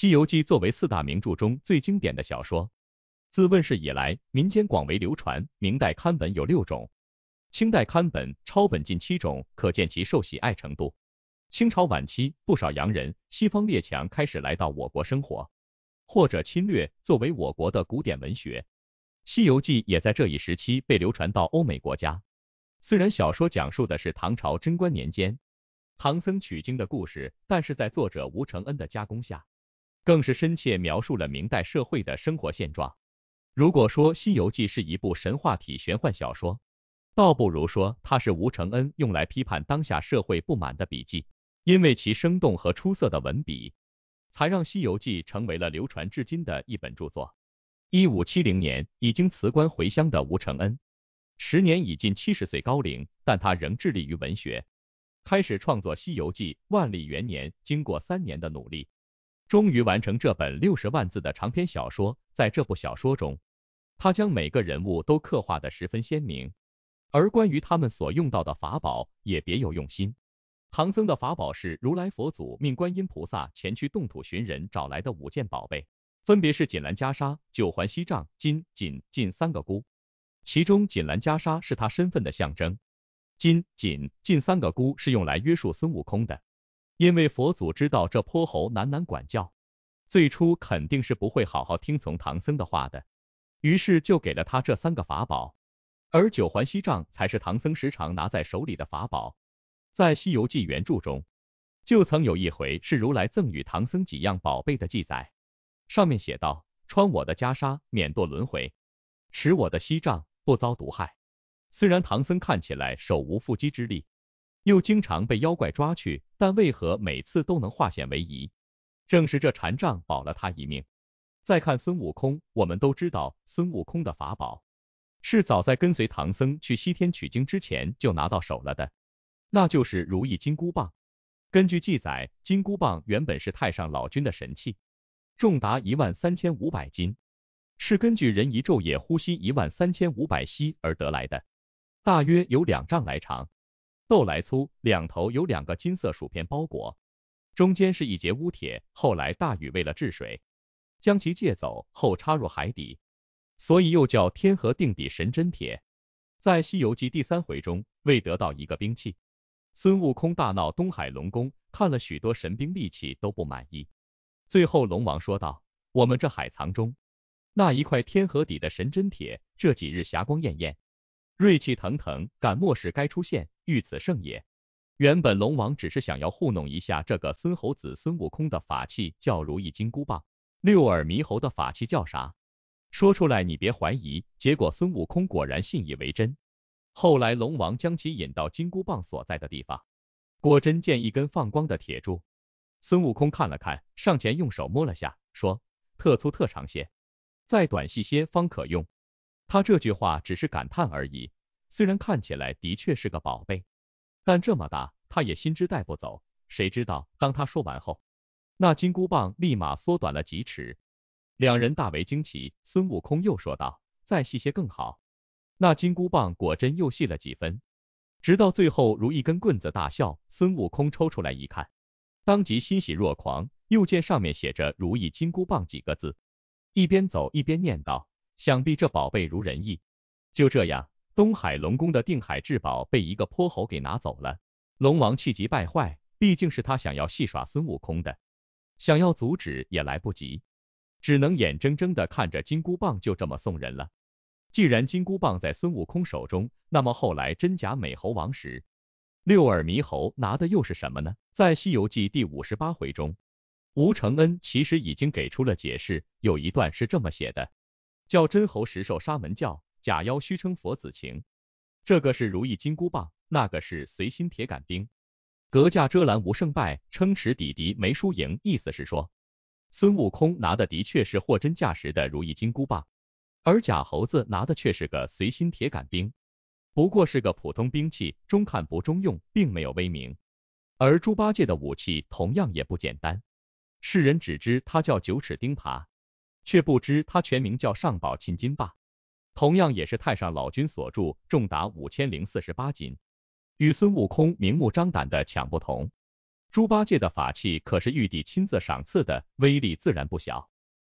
《西游记》作为四大名著中最经典的小说，自问世以来，民间广为流传。明代刊本有六种，清代刊本、抄本近七种，可见其受喜爱程度。清朝晚期，不少洋人、西方列强开始来到我国生活或者侵略。作为我国的古典文学，《西游记》也在这一时期被流传到欧美国家。虽然小说讲述的是唐朝贞观年间唐僧取经的故事，但是在作者吴承恩的加工下。更是深切描述了明代社会的生活现状。如果说《西游记》是一部神话体玄幻小说，倒不如说它是吴承恩用来批判当下社会不满的笔记。因为其生动和出色的文笔，才让《西游记》成为了流传至今的一本著作。一五七零年，已经辞官回乡的吴承恩，时年已近七十岁高龄，但他仍致力于文学，开始创作《西游记》。万历元年，经过三年的努力。终于完成这本六十万字的长篇小说，在这部小说中，他将每个人物都刻画的十分鲜明，而关于他们所用到的法宝也别有用心。唐僧的法宝是如来佛祖命观音菩萨前去洞土寻人找来的五件宝贝，分别是锦兰袈裟、九环锡杖、金锦进三个箍，其中锦兰袈裟是他身份的象征，金锦进三个箍是用来约束孙悟空的。因为佛祖知道这泼猴难难管教，最初肯定是不会好好听从唐僧的话的，于是就给了他这三个法宝。而九环锡杖才是唐僧时常拿在手里的法宝。在《西游记》原著中，就曾有一回是如来赠予唐僧几样宝贝的记载，上面写道：穿我的袈裟免堕轮回，持我的锡杖不遭毒害。虽然唐僧看起来手无缚鸡之力。又经常被妖怪抓去，但为何每次都能化险为夷？正是这禅杖保了他一命。再看孙悟空，我们都知道孙悟空的法宝是早在跟随唐僧去西天取经之前就拿到手了的，那就是如意金箍棒。根据记载，金箍棒原本是太上老君的神器，重达一万三千五百斤，是根据人一昼夜呼吸一万三千五百息而得来的，大约有两丈来长。豆来粗，两头有两个金色薯片包裹，中间是一节乌铁。后来大禹为了治水，将其借走，后插入海底，所以又叫天河定底神针铁。在《西游记》第三回中，为得到一个兵器，孙悟空大闹东海龙宫，看了许多神兵利器都不满意，最后龙王说道：“我们这海藏中，那一块天河底的神针铁，这几日霞光艳艳。”锐气腾腾，敢莫使该出现，遇此胜也。原本龙王只是想要糊弄一下这个孙猴子孙悟空的法器叫如意金箍棒，六耳猕猴的法器叫啥？说出来你别怀疑。结果孙悟空果然信以为真。后来龙王将其引到金箍棒所在的地方，果真见一根放光的铁柱。孙悟空看了看，上前用手摸了下，说：“特粗特长些，再短细些方可用。”他这句话只是感叹而已，虽然看起来的确是个宝贝，但这么大，他也心知带不走。谁知道，当他说完后，那金箍棒立马缩短了几尺，两人大为惊奇。孙悟空又说道：“再细些更好。”那金箍棒果真又细了几分，直到最后如一根棍子大笑。孙悟空抽出来一看，当即欣喜若狂，又见上面写着“如意金箍棒”几个字，一边走一边念道。想必这宝贝如人意。就这样，东海龙宫的定海至宝被一个泼猴给拿走了，龙王气急败坏，毕竟是他想要戏耍孙悟空的，想要阻止也来不及，只能眼睁睁的看着金箍棒就这么送人了。既然金箍棒在孙悟空手中，那么后来真假美猴王时，六耳猕猴拿的又是什么呢？在《西游记》第五十八回中，吴承恩其实已经给出了解释，有一段是这么写的。叫真猴实兽沙门教，假妖虚称佛子情。这个是如意金箍棒，那个是随心铁杆兵。隔架遮拦无胜败，称持抵敌没输赢。意思是说，孙悟空拿的的确是货真价实的如意金箍棒，而假猴子拿的却是个随心铁杆兵，不过是个普通兵器，中看不中用，并没有威名。而猪八戒的武器同样也不简单，世人只知他叫九齿钉耙。却不知他全名叫上宝沁金霸，同样也是太上老君所铸，重达五千零四十八斤。与孙悟空明目张胆的抢不同，猪八戒的法器可是玉帝亲自赏赐的，威力自然不小。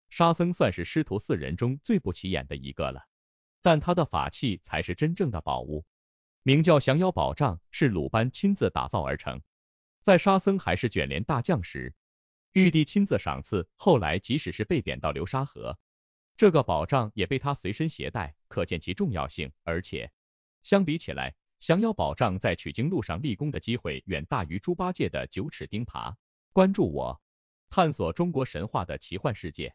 沙僧算是师徒四人中最不起眼的一个了，但他的法器才是真正的宝物，名叫降妖宝杖，是鲁班亲自打造而成。在沙僧还是卷帘大将时。玉帝亲自赏赐，后来即使是被贬到流沙河，这个宝藏也被他随身携带，可见其重要性。而且，相比起来，降妖宝藏在取经路上立功的机会远大于猪八戒的九齿钉耙。关注我，探索中国神话的奇幻世界。